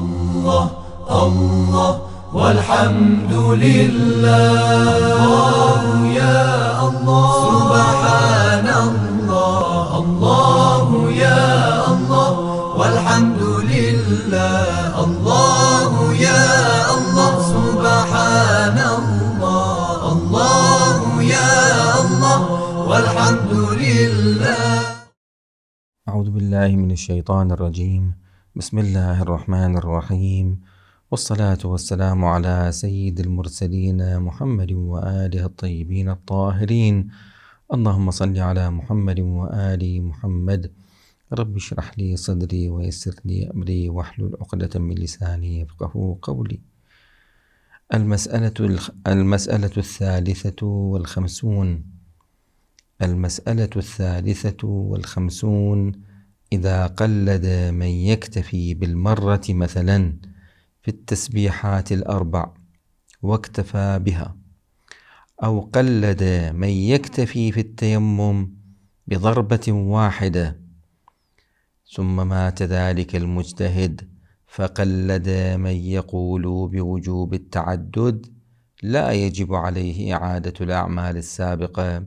الله الله والحمد لله الله يا الله سبحان الله الله يا الله والحمد لله الله يا الله سبحان الله الله يا الله والحمد لله أعوذ بالله من الشيطان الرجيم بسم الله الرحمن الرحيم والصلاة والسلام على سيد المرسلين محمد وآله الطيبين الطاهرين اللهم صل على محمد وآل محمد رب اشرح لي صدري ويسر لي أمري واحلل عقدة من لساني يفقه قولي المسألة المسألة الثالثة والخمسون المسألة الثالثة والخمسون إذا قلد من يكتفي بالمرة مثلا في التسبيحات الأربع واكتفى بها أو قلد من يكتفي في التيمم بضربة واحدة ثم مات ذلك المجتهد فقلد من يقول بوجوب التعدد لا يجب عليه إعادة الأعمال السابقة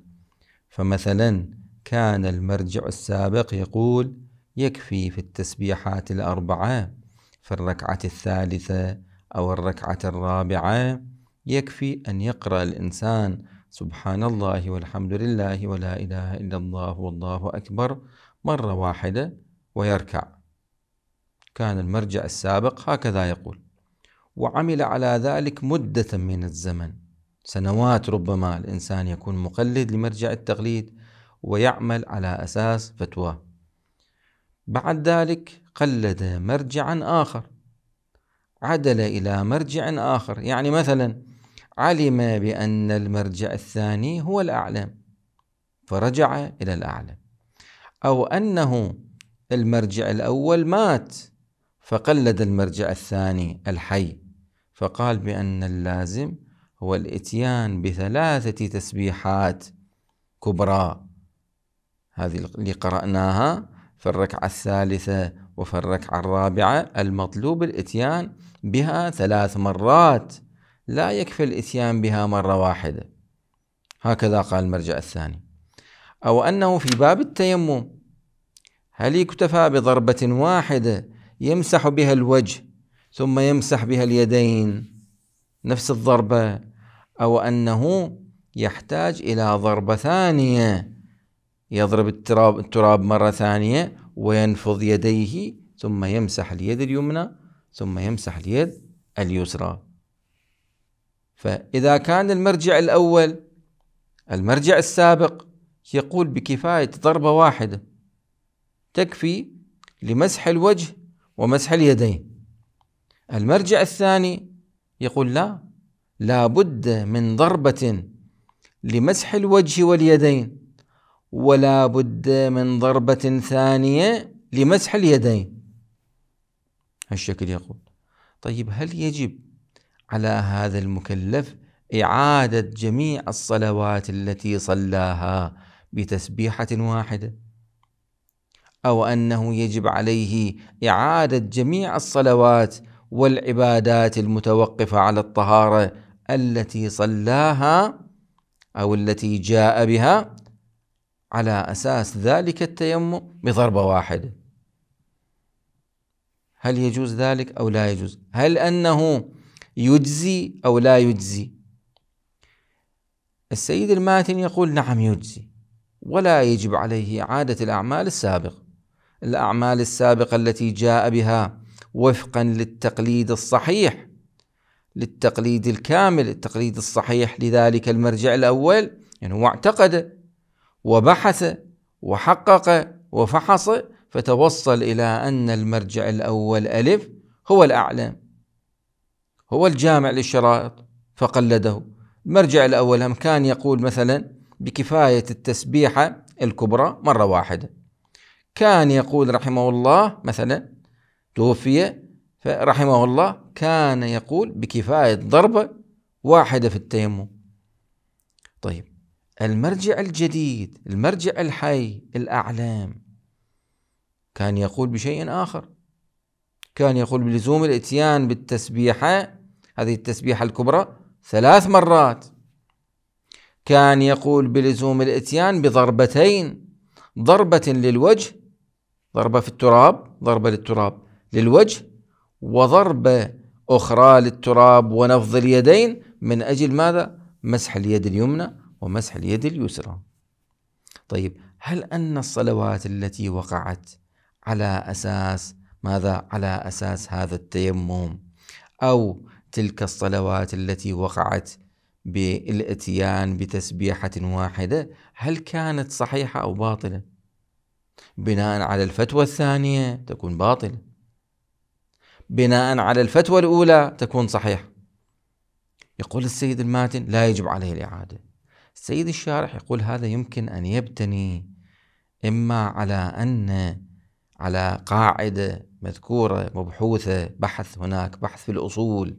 فمثلا كان المرجع السابق يقول يكفي في التسبيحات الأربعة في الركعة الثالثة أو الركعة الرابعة يكفي أن يقرأ الإنسان سبحان الله والحمد لله ولا إله إلا الله والله أكبر مرة واحدة ويركع كان المرجع السابق هكذا يقول وعمل على ذلك مدة من الزمن سنوات ربما الإنسان يكون مقلد لمرجع التقليد ويعمل على أساس فتواه بعد ذلك قلد مرجعا آخر عدل إلى مرجع آخر يعني مثلا علم بأن المرجع الثاني هو الأعلم فرجع إلى الأعلم أو أنه المرجع الأول مات فقلد المرجع الثاني الحي فقال بأن اللازم هو الإتيان بثلاثة تسبيحات كبرى هذه اللي قرأناها في الركعة الثالثة وفي الركعة الرابعة المطلوب الإتيان بها ثلاث مرات لا يكفي الإتيان بها مرة واحدة هكذا قال المرجع الثاني أو أنه في باب التيمم هل يكتفى بضربة واحدة يمسح بها الوجه ثم يمسح بها اليدين نفس الضربة أو أنه يحتاج إلى ضربة ثانية يضرب التراب التراب مرة ثانية وينفض يديه ثم يمسح اليد اليمنى ثم يمسح اليد اليسرى فإذا كان المرجع الأول المرجع السابق يقول بكفاية ضربة واحدة تكفي لمسح الوجه ومسح اليدين المرجع الثاني يقول لا لابد من ضربة لمسح الوجه واليدين ولا بد من ضربة ثانية لمسح اليدين هالشكل يقول طيب هل يجب على هذا المكلف إعادة جميع الصلوات التي صلاها بتسبيحة واحدة أو أنه يجب عليه إعادة جميع الصلوات والعبادات المتوقفة على الطهارة التي صلاها أو التي جاء بها على أساس ذلك التيمم بضربة واحدة هل يجوز ذلك أو لا يجوز هل أنه يجزي أو لا يجزي السيد الماتن يقول نعم يجزي ولا يجب عليه إعادة الأعمال السابقة الأعمال السابقة التي جاء بها وفقا للتقليد الصحيح للتقليد الكامل التقليد الصحيح لذلك المرجع الأول يعني هو اعتقد وبحث وحقق وفحص فتوصل إلى أن المرجع الأول ألف هو الأعلى هو الجامع للشرائط فقلده المرجع الأول هم كان يقول مثلا بكفاية التسبيحة الكبرى مرة واحدة كان يقول رحمه الله مثلا توفي فرحمه الله كان يقول بكفاية ضربة واحدة في التيمم طيب المرجع الجديد المرجع الحي الأعلام كان يقول بشيء آخر كان يقول بلزوم الاتيان بالتسبيحة هذه التسبيحة الكبرى ثلاث مرات كان يقول بلزوم الاتيان بضربتين ضربة للوجه ضربة في التراب ضربة للتراب للوجه وضربة أخرى للتراب ونفض اليدين من أجل ماذا؟ مسح اليد اليمنى ومسح اليد اليسرى طيب هل أن الصلوات التي وقعت على أساس ماذا على أساس هذا التيمم أو تلك الصلوات التي وقعت بالاتيان بتسبيحة واحدة هل كانت صحيحة أو باطلة بناء على الفتوى الثانية تكون باطلة بناء على الفتوى الأولى تكون صحيحة يقول السيد الماتن لا يجب عليه الإعادة السيد الشارح يقول هذا يمكن أن يبتني إما على أن على قاعدة مذكورة مبحوثة بحث هناك بحث في الأصول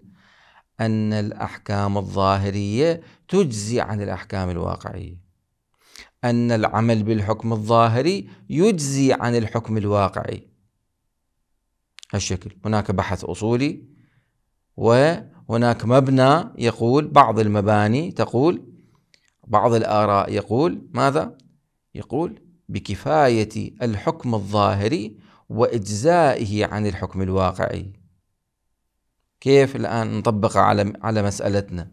أن الأحكام الظاهرية تجزي عن الأحكام الواقعية أن العمل بالحكم الظاهري يجزي عن الحكم الواقعي الشكل هناك بحث أصولي وهناك مبنى يقول بعض المباني تقول بعض الآراء يقول ماذا؟ يقول بكفاية الحكم الظاهري وإجزائه عن الحكم الواقعي كيف الآن نطبق على على مسألتنا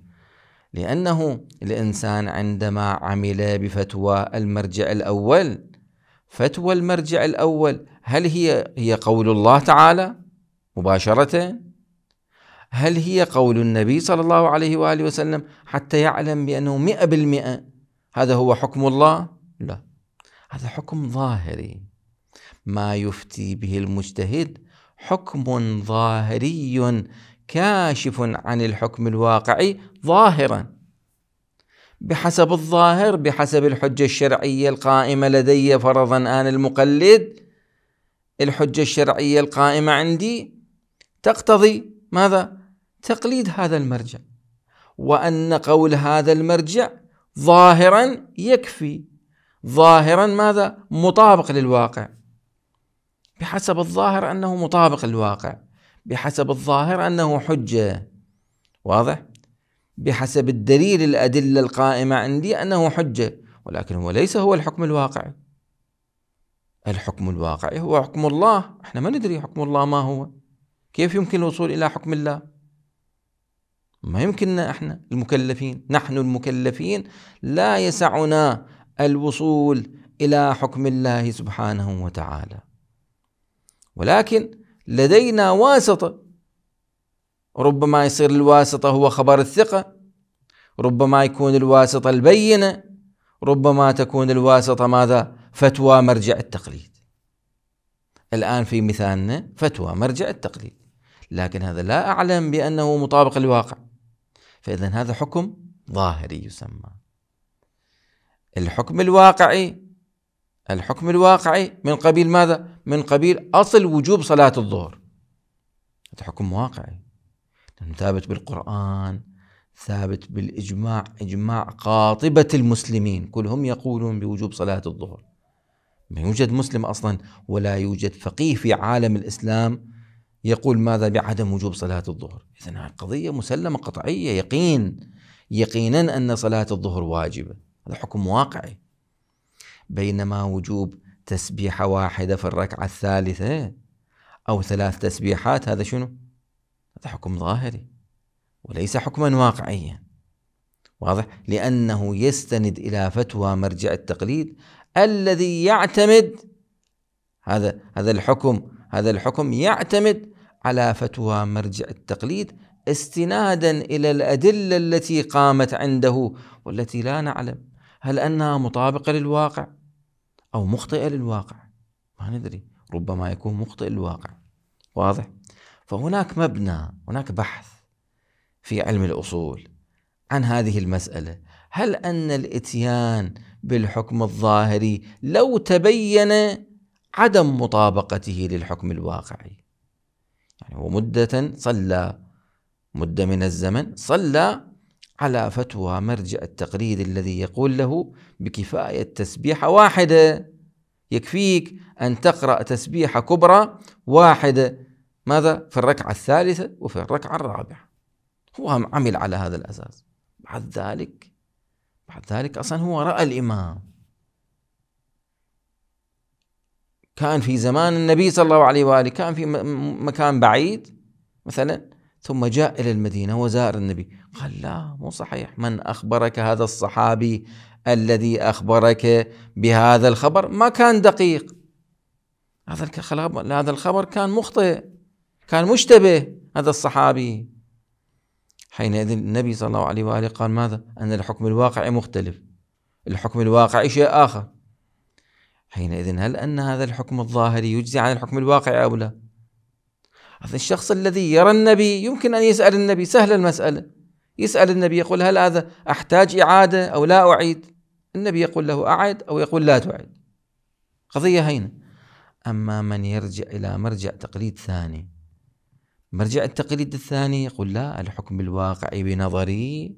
لأنه الإنسان عندما عمل بفتوى المرجع الأول فتوى المرجع الأول هل هي هي قول الله تعالى مباشرة هل هي قول النبي صلى الله عليه وآله وسلم حتى يعلم بأنه مئة بالمئة هذا هو حكم الله لا هذا حكم ظاهري ما يفتي به المجتهد حكم ظاهري كاشف عن الحكم الواقعي ظاهرا بحسب الظاهر بحسب الحجة الشرعية القائمة لدي فرضا أنا المقلد الحجة الشرعية القائمة عندي تقتضي ماذا؟ تقليد هذا المرجع وأن قول هذا المرجع ظاهرا يكفي ظاهرا ماذا مطابق للواقع بحسب الظاهر أنه مطابق للواقع بحسب الظاهر أنه حجة واضح بحسب الدليل الأدلة القائمة عندي أنه حجة ولكن هو ليس هو الحكم الواقعي الحكم الواقعي هو حكم الله احنا ما ندري حكم الله ما هو كيف يمكن الوصول إلى حكم الله ما يمكننا احنا المكلفين نحن المكلفين لا يسعنا الوصول الى حكم الله سبحانه وتعالى ولكن لدينا واسطه ربما يصير الواسطه هو خبر الثقه ربما يكون الواسطه البينه ربما تكون الواسطه ماذا فتوى مرجع التقليد الان في مثالنا فتوى مرجع التقليد لكن هذا لا اعلم بانه مطابق للواقع فإذا هذا حكم ظاهري يسمى الحكم الواقعي الحكم الواقعي من قبيل ماذا؟ من قبيل أصل وجوب صلاة الظهر هذا حكم واقعي ثابت بالقرآن ثابت بالإجماع إجماع قاطبة المسلمين كلهم يقولون بوجوب صلاة الظهر ما يوجد مسلم أصلا ولا يوجد فقيه في عالم الإسلام يقول ماذا بعدم وجوب صلاة الظهر إذا قضية مسلمة قطعية يقين يقينا أن صلاة الظهر واجبة هذا حكم واقعي بينما وجوب تسبيحة واحدة في الركعة الثالثة أو ثلاث تسبيحات هذا شنو؟ هذا حكم ظاهري وليس حكما واقعيا واضح؟ لأنه يستند إلى فتوى مرجع التقليد الذي يعتمد هذا هذا الحكم هذا الحكم يعتمد على فتوى مرجع التقليد استنادا الى الادله التي قامت عنده والتي لا نعلم هل انها مطابقه للواقع او مخطئه للواقع ما ندري ربما يكون مخطئ للواقع واضح فهناك مبنى هناك بحث في علم الاصول عن هذه المساله هل ان الاتيان بالحكم الظاهري لو تبين عدم مطابقته للحكم الواقعي يعني هو مدة صلى مدة من الزمن صلى على فتوى مرجع التقليد الذي يقول له بكفاية تسبيحة واحدة يكفيك أن تقرأ تسبيحة كبرى واحدة ماذا في الركعة الثالثة وفي الركعة الرابعة هو عمل على هذا الأساس بعد ذلك بعد ذلك أصلا هو رأى الإمام كان في زمان النبي صلى الله عليه واله كان في مكان بعيد مثلا ثم جاء الى المدينه وزار النبي قال لا مو صحيح من اخبرك هذا الصحابي الذي اخبرك بهذا الخبر ما كان دقيق هذا الخبر هذا الخبر كان مخطئ كان مشتبه هذا الصحابي حينئذ النبي صلى الله عليه واله قال ماذا؟ ان الحكم الواقعي مختلف الحكم الواقعي شيء اخر حينئذ هل أن هذا الحكم الظاهري يجزي عن الحكم الواقعي أو لا؟ هذا الشخص الذي يرى النبي يمكن أن يسأل النبي سهل المسألة يسأل النبي يقول هل هذا أحتاج إعادة أو لا أعيد النبي يقول له أعد أو يقول لا تعد قضية هينة أما من يرجع إلى مرجع تقليد ثاني مرجع التقليد الثاني يقول لا الحكم الواقعي بنظري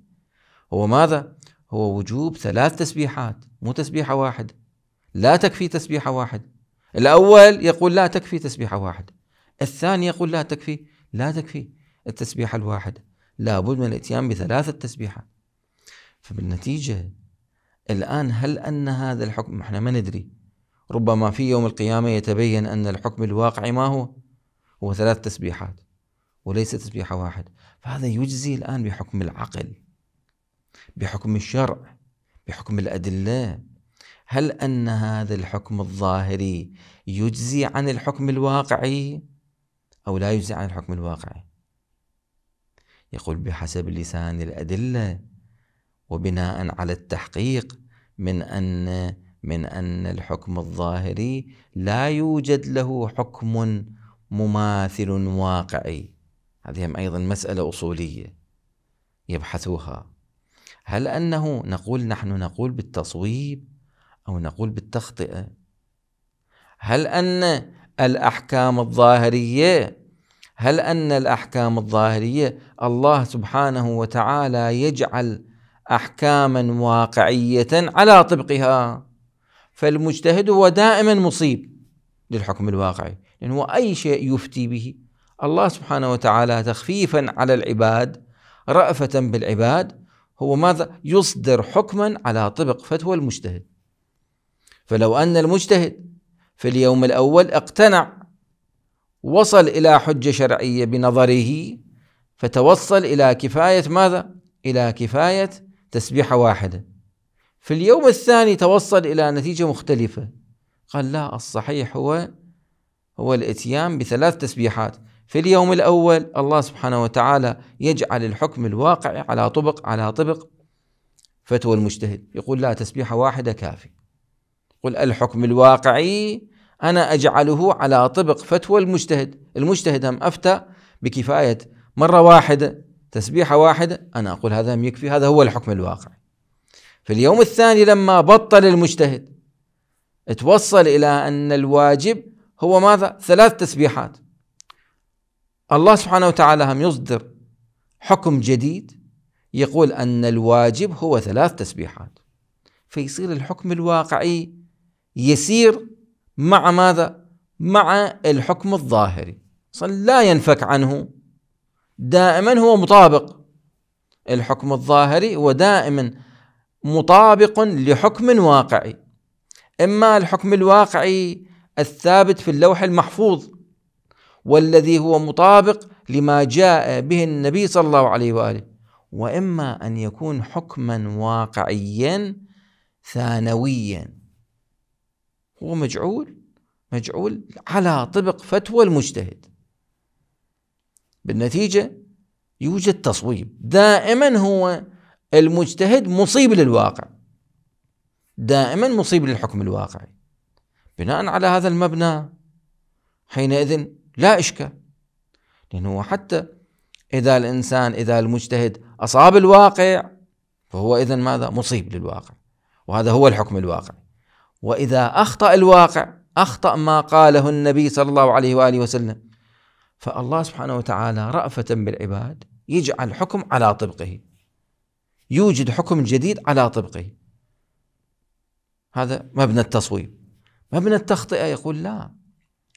هو ماذا؟ هو وجوب ثلاث تسبيحات مو تسبيحة واحدة لا تكفي تسبيحة واحدة الأول يقول لا تكفي تسبيحة واحدة الثاني يقول لا تكفي لا تكفي التسبيحة الواحدة لابد من الاتيان بثلاثة تسبيحات فبالنتيجة الآن هل أن هذا الحكم احنا ما ندري ربما في يوم القيامة يتبين أن الحكم الواقعي ما هو هو ثلاث تسبيحات وليس تسبيحة واحدة فهذا يجزي الآن بحكم العقل بحكم الشرع بحكم الأدلة هل ان هذا الحكم الظاهري يجزي عن الحكم الواقعي او لا يجزي عن الحكم الواقعي يقول بحسب لسان الادله وبناء على التحقيق من ان من ان الحكم الظاهري لا يوجد له حكم مماثل واقعي هذه ايضا مساله اصوليه يبحثوها هل انه نقول نحن نقول بالتصويب أو نقول بالتخطئة هل أن الأحكام الظاهرية هل أن الأحكام الظاهرية الله سبحانه وتعالى يجعل أحكاما واقعية على طبقها فالمجتهد هو دائما مصيب للحكم الواقعي لأنه هو أي شيء يفتي به الله سبحانه وتعالى تخفيفا على العباد رأفة بالعباد هو ماذا يصدر حكما على طبق فتوى المجتهد فلو أن المجتهد في اليوم الأول اقتنع وصل إلى حجة شرعية بنظره فتوصل إلى كفاية ماذا؟ إلى كفاية تسبيحة واحدة في اليوم الثاني توصل إلى نتيجة مختلفة قال لا الصحيح هو هو الاتيان بثلاث تسبيحات في اليوم الأول الله سبحانه وتعالى يجعل الحكم الواقع على طبق على طبق فتوى المجتهد يقول لا تسبيحة واحدة كافية قل الحكم الواقعي أنا أجعله على طبق فتوى المجتهد المجتهد هم أفتى بكفاية مرة واحدة تسبيحة واحدة أنا أقول هذا يكفي هذا هو الحكم الواقعي في اليوم الثاني لما بطل المجتهد توصل إلى أن الواجب هو ماذا ثلاث تسبيحات الله سبحانه وتعالى هم يصدر حكم جديد يقول أن الواجب هو ثلاث تسبيحات فيصير الحكم الواقعي يسير مع ماذا؟ مع الحكم الظاهري لا ينفك عنه دائما هو مطابق الحكم الظاهري ودائما مطابق لحكم واقعي اما الحكم الواقعي الثابت في اللوح المحفوظ والذي هو مطابق لما جاء به النبي صلى الله عليه واله واما ان يكون حكما واقعيا ثانويا ومجعول مجعول على طبق فتوى المجتهد بالنتيجة يوجد تصويب دائما هو المجتهد مصيب للواقع دائما مصيب للحكم الواقعي بناء على هذا المبنى حينئذ لا إشكال لأنه حتى إذا الإنسان إذا المجتهد أصاب الواقع فهو إذا ماذا مصيب للواقع وهذا هو الحكم الواقعي واذا اخطا الواقع اخطا ما قاله النبي صلى الله عليه واله وسلم فالله سبحانه وتعالى رافه بالعباد يجعل حكم على طبقه يوجد حكم جديد على طبقه هذا مبنى التصويب مبنى التخطئه يقول لا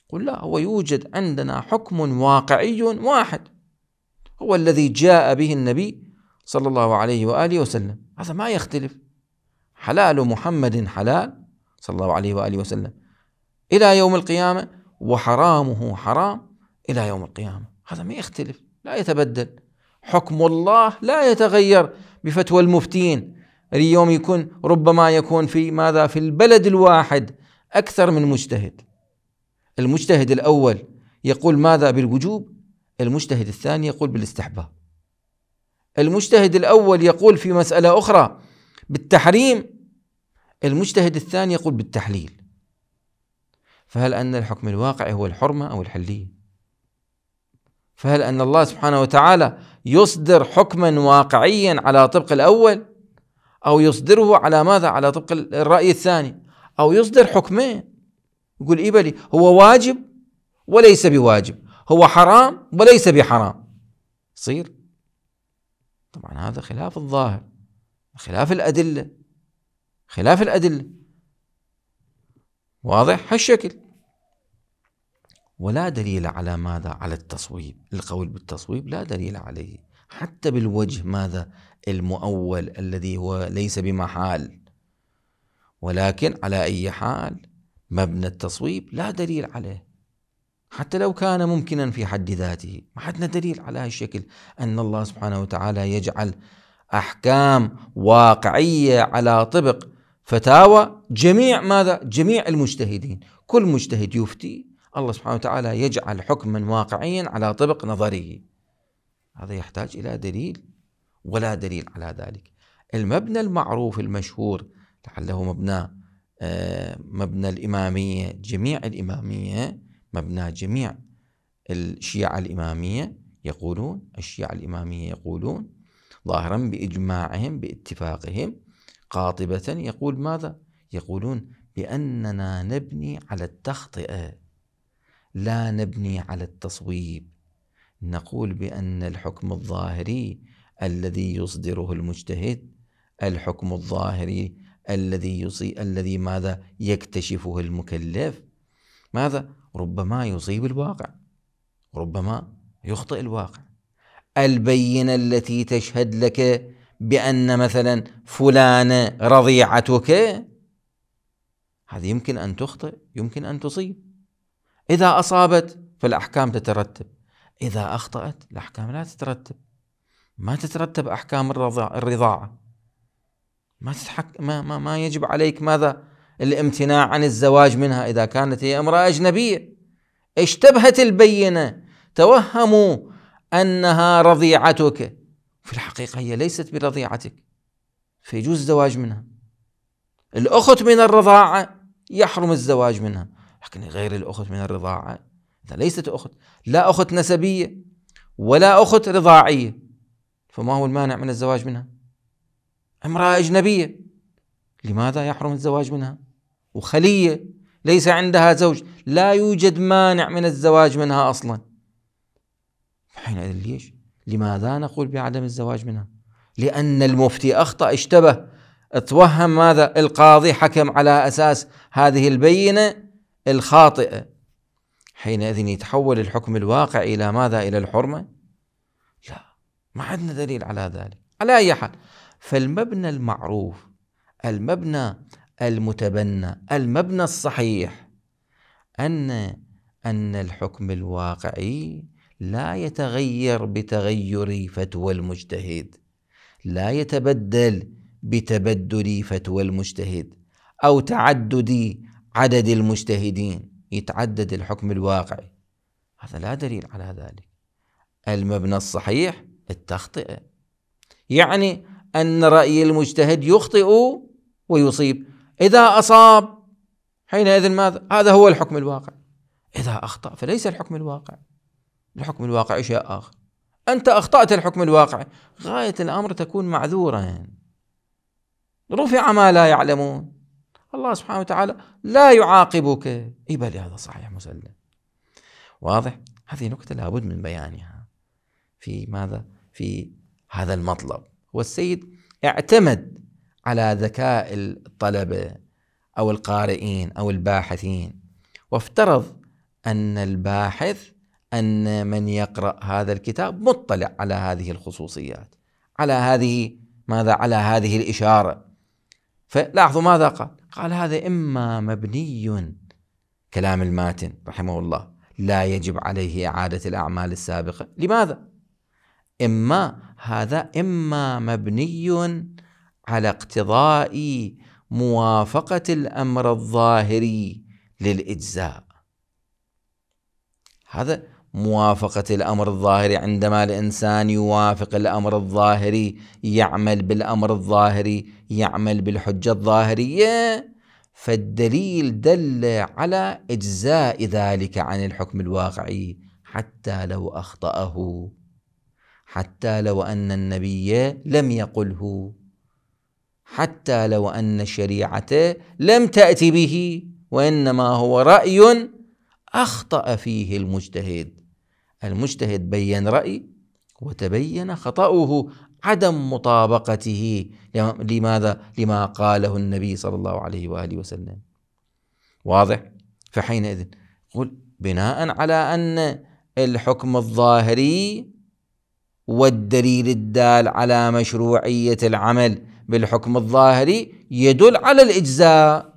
يقول لا هو يوجد عندنا حكم واقعي واحد هو الذي جاء به النبي صلى الله عليه واله وسلم هذا ما يختلف حلال محمد حلال صلى الله عليه وآله وسلم إلى يوم القيامة وحرامه حرام إلى يوم القيامة هذا ما يختلف لا يتبدل حكم الله لا يتغير بفتوى المفتين اليوم يكون ربما يكون في ماذا في البلد الواحد أكثر من مجتهد المجتهد الأول يقول ماذا بالوجوب المجتهد الثاني يقول بالاستحباب المجتهد الأول يقول في مسألة أخرى بالتحريم المجتهد الثاني يقول بالتحليل فهل أن الحكم الواقعي هو الحرمة أو الحلية فهل أن الله سبحانه وتعالى يصدر حكما واقعيا على طبق الأول أو يصدره على ماذا على طبق الرأي الثاني أو يصدر حكمين يقول إبلي إيه هو واجب وليس بواجب هو حرام وليس بحرام صير طبعا هذا خلاف الظاهر خلاف الأدلة خلاف الأدلة واضح هالشكل ولا دليل على ماذا على التصويب القول بالتصويب لا دليل عليه حتى بالوجه ماذا المؤول الذي هو ليس بمحال ولكن على أي حال مبنى التصويب لا دليل عليه حتى لو كان ممكنا في حد ذاته ما عندنا دليل على هالشكل أن الله سبحانه وتعالى يجعل أحكام واقعية على طبق فتاوى جميع ماذا؟ جميع المجتهدين كل مجتهد يفتي الله سبحانه وتعالى يجعل حكما واقعيا على طبق نظره هذا يحتاج إلى دليل ولا دليل على ذلك المبنى المعروف المشهور لعله مبنى آه، مبنى الإمامية جميع الإمامية مبنى جميع الشيعة الإمامية يقولون الشيعة الإمامية يقولون ظاهرا بإجماعهم باتفاقهم قاطبة يقول ماذا؟ يقولون بأننا نبني على التخطئة لا نبني على التصويب نقول بأن الحكم الظاهري الذي يصدره المجتهد الحكم الظاهري الذي يصي الذي ماذا يكتشفه المكلف ماذا ربما يصيب الواقع ربما يخطئ الواقع البينة التي تشهد لك بأن مثلا فلانة رضيعتك هذه يمكن أن تخطئ يمكن أن تصيب إذا أصابت فالأحكام تترتب إذا أخطأت الأحكام لا تترتب ما تترتب أحكام الرضاعة ما تتحك ما, ما, ما يجب عليك ماذا الامتناع عن الزواج منها إذا كانت هي امرأة أجنبية اشتبهت البينة توهموا أنها رضيعتك في الحقيقة هي ليست برضيعتك فيجوز الزواج منها الأخت من الرضاعة يحرم الزواج منها لكن غير الأخت من الرضاعة ليست أخت لا أخت نسبية ولا أخت رضاعية فما هو المانع من الزواج منها امرأة أجنبية لماذا يحرم الزواج منها وخلية ليس عندها زوج لا يوجد مانع من الزواج منها أصلا حينئذ ليش لماذا نقول بعدم الزواج منها لأن المفتي أخطأ اشتبه اتوهم ماذا القاضي حكم على أساس هذه البينة الخاطئة حينئذ يتحول الحكم الواقع إلى ماذا إلى الحرمة لا ما عندنا دليل على ذلك على أي حال فالمبنى المعروف المبنى المتبنى المبنى الصحيح أن أن الحكم الواقعي لا يتغير بتغير فتوى المجتهد لا يتبدل بتبدل فتوى المجتهد او تعدد عدد المجتهدين يتعدد الحكم الواقعي هذا لا دليل على ذلك المبنى الصحيح التخطئه يعني ان راي المجتهد يخطئ ويصيب اذا اصاب حينئذ ماذا هذا هو الحكم الواقع اذا اخطا فليس الحكم الواقع الحكم الواقعي شيء آخر أنت أخطأت الحكم الواقعي غاية الأمر تكون معذورا رفع ما لا يعلمون الله سبحانه وتعالى لا يعاقبك إي بل هذا صحيح مسلم واضح هذه نكتة لابد من بيانها في ماذا في هذا المطلب والسيد اعتمد على ذكاء الطلبة أو القارئين أو الباحثين وافترض أن الباحث ان من يقرا هذا الكتاب مطلع على هذه الخصوصيات على هذه ماذا على هذه الاشاره فلاحظوا ماذا قال قال هذا اما مبني كلام الماتن رحمه الله لا يجب عليه اعاده الاعمال السابقه لماذا اما هذا اما مبني على اقتضاء موافقه الامر الظاهري للاجزاء هذا موافقة الأمر الظاهري عندما الإنسان يوافق الأمر الظاهري يعمل بالأمر الظاهري يعمل بالحجة الظاهرية فالدليل دل على إجزاء ذلك عن الحكم الواقعي حتى لو أخطأه حتى لو أن النبي لم يقله حتى لو أن شريعته لم تأتي به وإنما هو رأي أخطأ فيه المجتهد المجتهد بين رأي وتبين خطأه عدم مطابقته لماذا لما قاله النبي صلى الله عليه وآله وسلم واضح فحينئذ قل بناء على أن الحكم الظاهري والدليل الدال على مشروعية العمل بالحكم الظاهري يدل على الإجزاء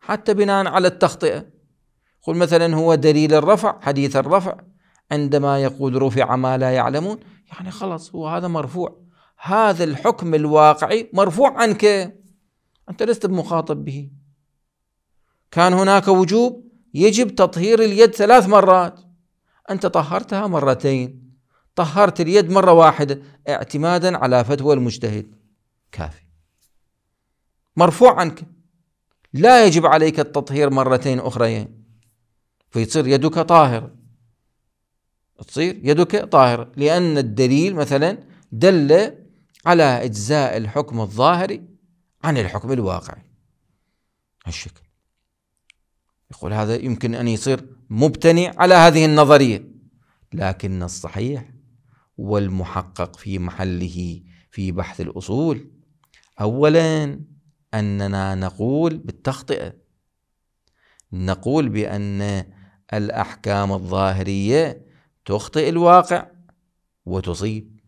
حتى بناء على التخطئة قل مثلا هو دليل الرفع حديث الرفع عندما يقول رفع ما لا يعلمون يعني خلص هو هذا مرفوع هذا الحكم الواقعي مرفوع عنك أنت لست بمخاطب به كان هناك وجوب يجب تطهير اليد ثلاث مرات أنت طهرتها مرتين طهرت اليد مرة واحدة اعتمادا على فتوى المجتهد كافي مرفوع عنك لا يجب عليك التطهير مرتين أخريين فيصير يدك طاهرة تصير يدك طاهرة لأن الدليل مثلا دل على إجزاء الحكم الظاهري عن الحكم الواقعي هالشكل يقول هذا يمكن أن يصير مبتني على هذه النظرية لكن الصحيح والمحقق في محله في بحث الأصول أولا أننا نقول بالتخطئة نقول بأن الأحكام الظاهرية تخطئ الواقع وتصيب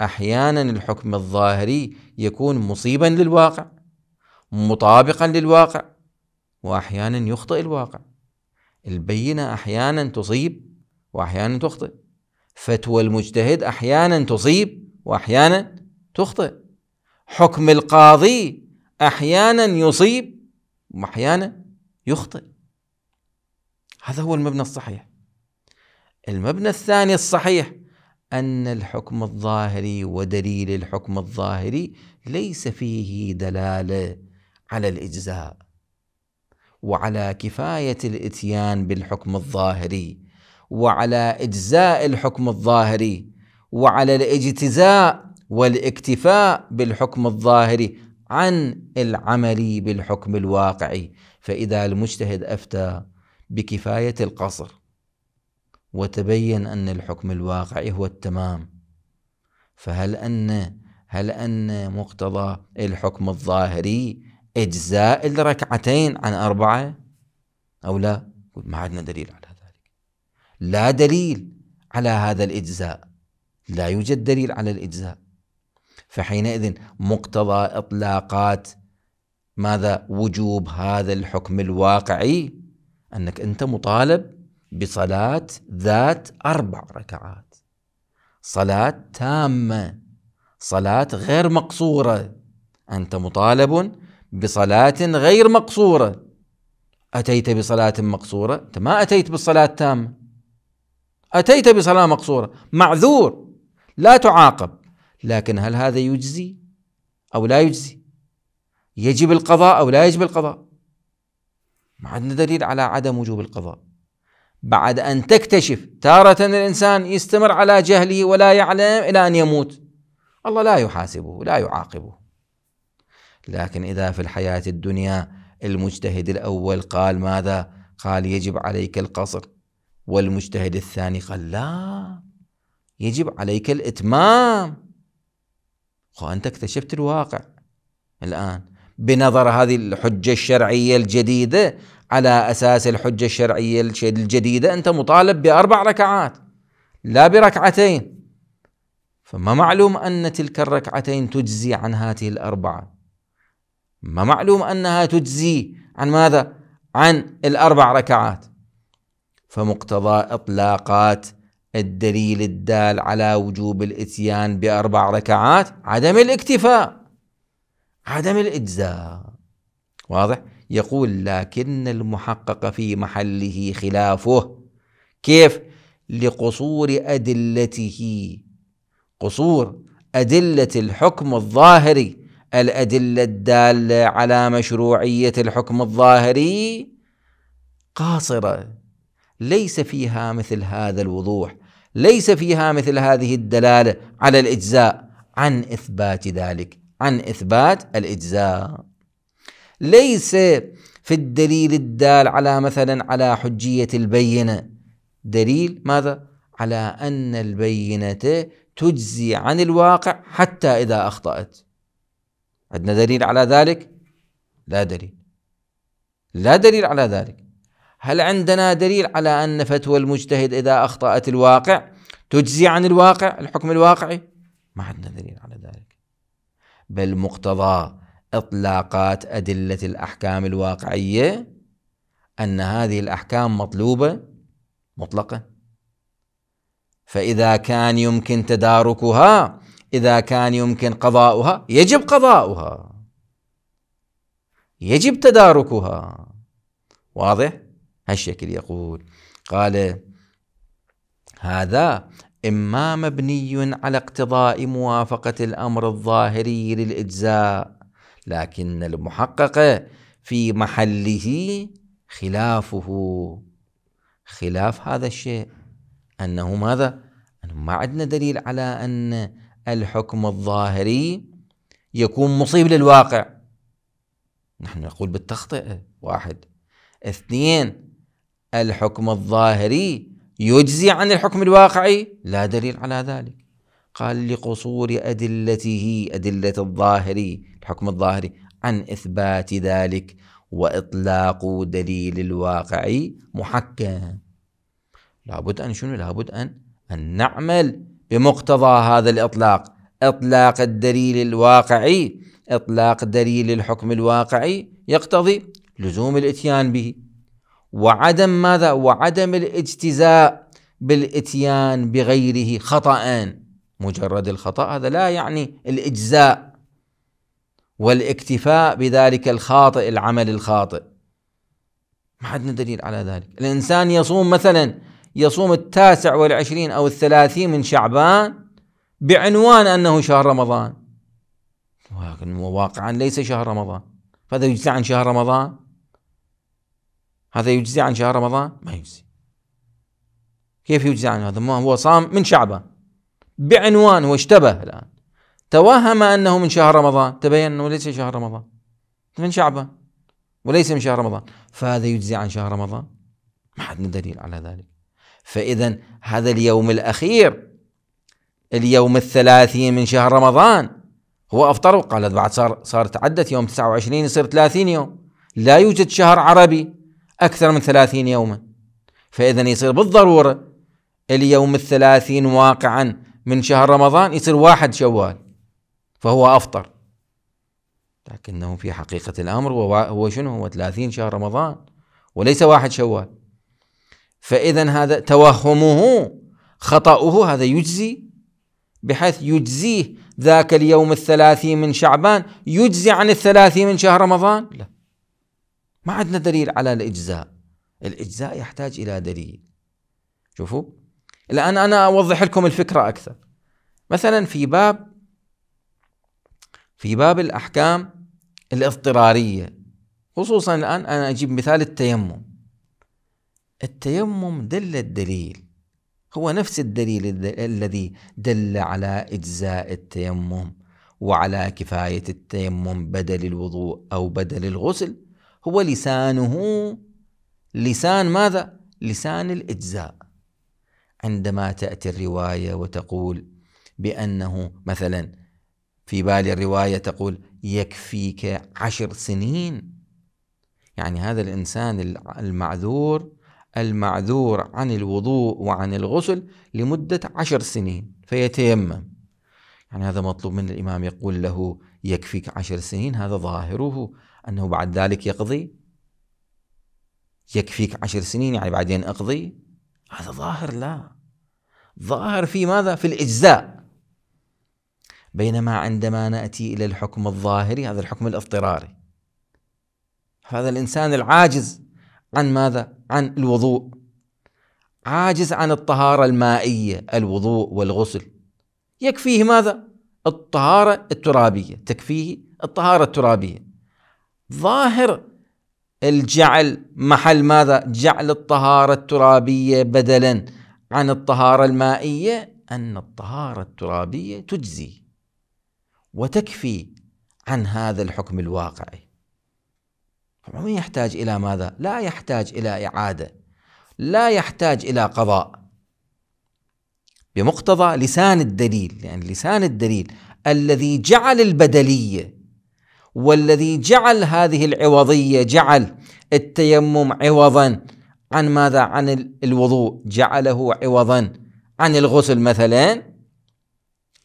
احيانا الحكم الظاهري يكون مصيبا للواقع مطابقا للواقع واحيانا يخطئ الواقع البينه احيانا تصيب واحيانا تخطئ فتوى المجتهد احيانا تصيب واحيانا تخطئ حكم القاضي احيانا يصيب واحيانا يخطئ هذا هو المبنى الصحيح المبنى الثاني الصحيح أن الحكم الظاهري ودليل الحكم الظاهري ليس فيه دلالة على الإجزاء وعلى كفاية الإتيان بالحكم الظاهري وعلى إجزاء الحكم الظاهري وعلى الاجتزاء والاكتفاء بالحكم الظاهري عن العمل بالحكم الواقعي فإذا المجتهد أفتى بكفاية القصر وتبين أن الحكم الواقعي هو التمام فهل أن هل أن مقتضى الحكم الظاهري إجزاء الركعتين عن أربعة أو لا ما عندنا دليل على ذلك لا دليل على هذا الإجزاء لا يوجد دليل على الإجزاء فحينئذ مقتضى إطلاقات ماذا وجوب هذا الحكم الواقعي أنك أنت مطالب بصلاة ذات أربع ركعات صلاة تامة صلاة غير مقصورة أنت مطالب بصلاة غير مقصورة أتيت بصلاة مقصورة أنت ما أتيت بالصلاة التامة أتيت بصلاة مقصورة معذور لا تعاقب لكن هل هذا يجزي أو لا يجزي يجب القضاء أو لا يجب القضاء ما عندنا دليل على عدم وجوب القضاء بعد أن تكتشف تارة الإنسان يستمر على جهله ولا يعلم إلى أن يموت الله لا يحاسبه لا يعاقبه لكن إذا في الحياة الدنيا المجتهد الأول قال ماذا؟ قال يجب عليك القصر والمجتهد الثاني قال لا يجب عليك الإتمام وأنت اكتشفت الواقع الآن بنظر هذه الحجة الشرعية الجديدة على أساس الحجة الشرعية الجديدة أنت مطالب بأربع ركعات لا بركعتين فما معلوم أن تلك الركعتين تجزي عن هذه الأربعة ما معلوم أنها تجزي عن ماذا؟ عن الأربع ركعات فمقتضى إطلاقات الدليل الدال على وجوب الاتيان باربع ركعات عدم الاكتفاء عدم الإجزاء واضح؟ يقول لكن المحقق في محله خلافه كيف؟ لقصور أدلته قصور أدلة الحكم الظاهري الأدلة الدالة على مشروعية الحكم الظاهري قاصرة ليس فيها مثل هذا الوضوح ليس فيها مثل هذه الدلالة على الإجزاء عن إثبات ذلك عن إثبات الإجزاء ليس في الدليل الدال على مثلا على حجية البينة دليل ماذا؟ على أن البينة تجزي عن الواقع حتى إذا أخطأت عندنا دليل على ذلك؟ لا دليل لا دليل على ذلك هل عندنا دليل على أن فتوى المجتهد إذا أخطأت الواقع تجزي عن الواقع الحكم الواقعي؟ ما عندنا دليل على ذلك بل مقتضى اطلاقات ادله الاحكام الواقعيه ان هذه الاحكام مطلوبه مطلقه فاذا كان يمكن تداركها اذا كان يمكن قضاؤها يجب قضاؤها يجب تداركها واضح هالشكل يقول قال هذا إما مبني على اقتضاء موافقة الأمر الظاهري للإجزاء لكن المحقق في محله خلافه خلاف هذا الشيء أنه ماذا؟ أنه ما عندنا دليل على أن الحكم الظاهري يكون مصيب للواقع نحن نقول بالتخطئة واحد اثنين الحكم الظاهري يجزي عن الحكم الواقعي لا دليل على ذلك قال لقصور أدلته أدلة الظاهري الحكم الظاهري عن إثبات ذلك وإطلاق دليل الواقعي محكم لابد أن شنو لابد أن أن نعمل بمقتضى هذا الإطلاق إطلاق الدليل الواقعي إطلاق دليل الحكم الواقعي يقتضي لزوم الإتيان به وعدم ماذا وعدم الاجتزاء بالاتيان بغيره خطأ مجرد الخطأ هذا لا يعني الاجزاء والاكتفاء بذلك الخاطئ العمل الخاطئ ما عندنا دليل على ذلك الإنسان يصوم مثلا يصوم التاسع والعشرين أو الثلاثين من شعبان بعنوان أنه شهر رمضان ولكن واقعا ليس شهر رمضان فهذا يجزى عن شهر رمضان هذا يجزي عن شهر رمضان ما يجزي كيف يجزي عن هذا ما هو صام من شعبه بعنوان واشتبه الآن توهم أنه من شهر رمضان تبين أنه ليس شهر رمضان من شعبه وليس من شهر رمضان فهذا يجزي عن شهر رمضان ما عندنا دليل على ذلك فإذا هذا اليوم الأخير اليوم الثلاثين من شهر رمضان هو أفطر وقال بعد صار صار تعدت يوم 29 يصير 30 يوم لا يوجد شهر عربي أكثر من ثلاثين يوما فإذا يصير بالضرورة اليوم الثلاثين واقعا من شهر رمضان يصير واحد شوال فهو أفطر لكنه في حقيقة الأمر هو, هو شنو هو ثلاثين شهر رمضان وليس واحد شوال فإذا هذا توهمه خطأه هذا يجزي بحيث يجزيه ذاك اليوم الثلاثين من شعبان يجزي عن الثلاثين من شهر رمضان لا ما عندنا دليل على الإجزاء الإجزاء يحتاج إلى دليل شوفوا الآن أنا أوضح لكم الفكرة أكثر مثلا في باب في باب الأحكام الاضطرارية خصوصا الآن أنا أجيب مثال التيمم التيمم دل الدليل هو نفس الدليل الذي دل على إجزاء التيمم وعلى كفاية التيمم بدل الوضوء أو بدل الغسل هو لسانه لسان ماذا؟ لسان الإجزاء عندما تأتي الرواية وتقول بأنه مثلا في بالي الرواية تقول يكفيك عشر سنين يعني هذا الإنسان المعذور المعذور عن الوضوء وعن الغسل لمدة عشر سنين فيتيمم يعني هذا مطلوب من الإمام يقول له يكفيك عشر سنين هذا ظاهره أنه بعد ذلك يقضي يكفيك عشر سنين يعني بعدين أقضي هذا ظاهر لا ظاهر في ماذا في الإجزاء بينما عندما نأتي إلى الحكم الظاهري هذا الحكم الاضطراري هذا الإنسان العاجز عن ماذا عن الوضوء عاجز عن الطهارة المائية الوضوء والغسل يكفيه ماذا الطهارة الترابية تكفيه الطهارة الترابية ظاهر الجعل محل ماذا؟ جعل الطهارة الترابية بدلا عن الطهارة المائية أن الطهارة الترابية تجزي وتكفي عن هذا الحكم الواقعي طبعا يحتاج إلى ماذا؟ لا يحتاج إلى إعادة لا يحتاج إلى قضاء بمقتضى لسان الدليل يعني لسان الدليل الذي جعل البدلية والذي جعل هذه العوضيه جعل التيمم عوضا عن ماذا؟ عن الوضوء جعله عوضا عن الغسل مثلا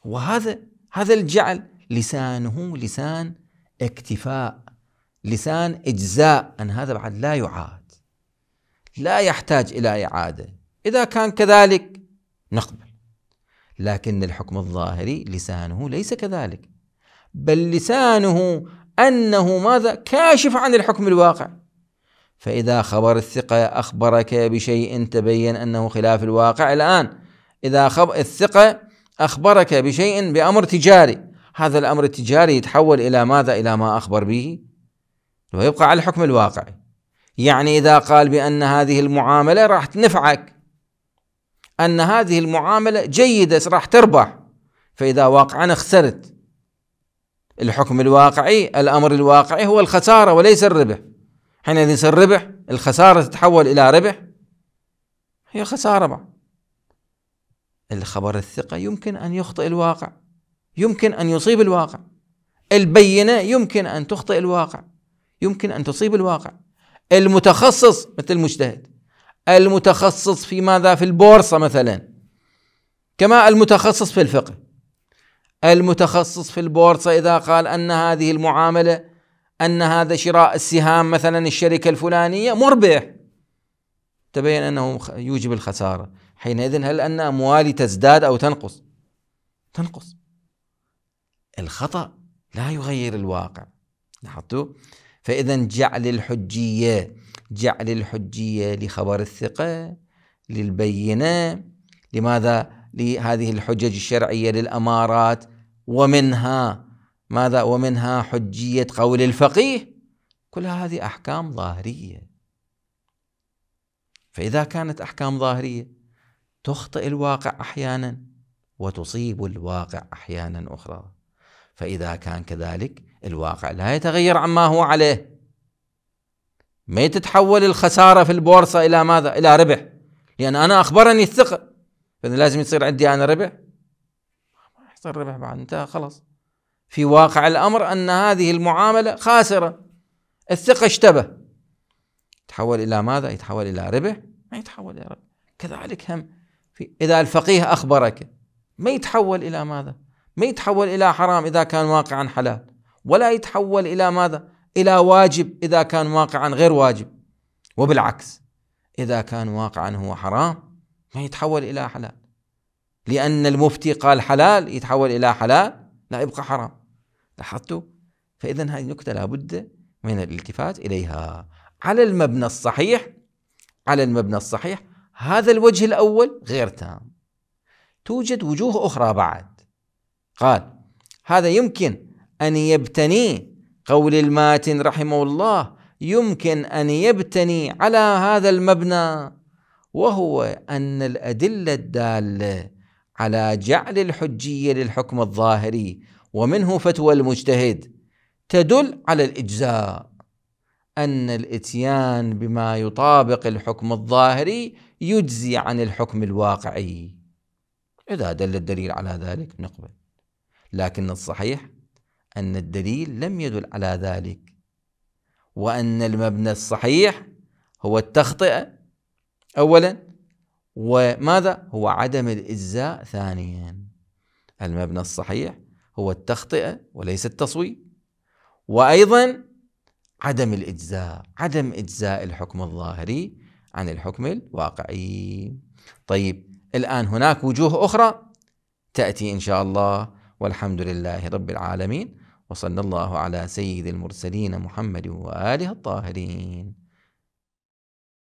وهذا هذا الجعل لسانه لسان اكتفاء لسان اجزاء ان هذا بعد لا يعاد لا يحتاج الى اعاده اذا كان كذلك نقبل لكن الحكم الظاهري لسانه ليس كذلك بل لسانه أنه ماذا كاشف عن الحكم الواقع فإذا خبر الثقة أخبرك بشيء تبين أنه خلاف الواقع الآن إذا خب... الثقة أخبرك بشيء بأمر تجاري هذا الأمر التجاري يتحول إلى ماذا إلى ما أخبر به ويبقى على الحكم الواقعي يعني إذا قال بأن هذه المعاملة راح تنفعك أن هذه المعاملة جيدة راح تربح فإذا واقعا خسرت الحكم الواقعي الأمر الواقعي هو الخسارة وليس الربح حينئذ يصير ربح الخسارة تتحول إلى ربح هي خسارة بقى الخبر الثقة يمكن أن يخطئ الواقع يمكن أن يصيب الواقع البينة يمكن أن تخطئ الواقع يمكن أن تصيب الواقع المتخصص مثل المجتهد المتخصص في ماذا في البورصة مثلا كما المتخصص في الفقه المتخصص في البورصة إذا قال أن هذه المعاملة أن هذا شراء السهام مثلا الشركة الفلانية مربح تبين أنه يوجب الخسارة حينئذ هل أن أموالي تزداد أو تنقص تنقص الخطأ لا يغير الواقع لاحظتوا فإذا جعل الحجية جعل الحجية لخبر الثقة للبينة لماذا لهذه الحجج الشرعية للأمارات ومنها ماذا ومنها حجية قول الفقيه كل هذه أحكام ظاهرية فإذا كانت أحكام ظاهرية تخطئ الواقع أحيانا وتصيب الواقع أحيانا أخرى فإذا كان كذلك الواقع لا يتغير عما هو عليه ما تتحول الخسارة في البورصة إلى ماذا؟ إلى ربح لأن أنا أخبرني الثقة فانا لازم يصير عندي انا ربح ما يحصل ربح بعد انتهى خلاص في واقع الامر ان هذه المعامله خاسره الثقه اشتبه تحول الى ماذا؟ يتحول الى ربح ما يتحول الى ربح كذلك هم في اذا الفقيه اخبرك ما يتحول الى ماذا؟ ما يتحول الى حرام اذا كان واقعا حلال ولا يتحول الى ماذا؟ الى واجب اذا كان واقعا غير واجب وبالعكس اذا كان واقعا هو حرام ما يتحول إلى حلال لأن المفتي قال حلال يتحول إلى حلال لا يبقى حرام لاحظتوا فإذا هذه النكتة لابد من الالتفات إليها على المبنى الصحيح على المبنى الصحيح هذا الوجه الأول غير تام توجد وجوه أخرى بعد قال هذا يمكن أن يبتني قول الماتن رحمه الله يمكن أن يبتني على هذا المبنى وهو أن الأدلة الدالة على جعل الحجية للحكم الظاهري ومنه فتوى المجتهد تدل على الإجزاء أن الإتيان بما يطابق الحكم الظاهري يجزي عن الحكم الواقعي إذا دل الدليل على ذلك نقبل لكن الصحيح أن الدليل لم يدل على ذلك وأن المبنى الصحيح هو التخطئة أولا وماذا هو عدم الإجزاء ثانيا المبنى الصحيح هو التخطئة وليس التصويب وأيضا عدم الإجزاء عدم إجزاء الحكم الظاهري عن الحكم الواقعي طيب الآن هناك وجوه أخرى تأتي إن شاء الله والحمد لله رب العالمين وصلى الله على سيد المرسلين محمد وآله الطاهرين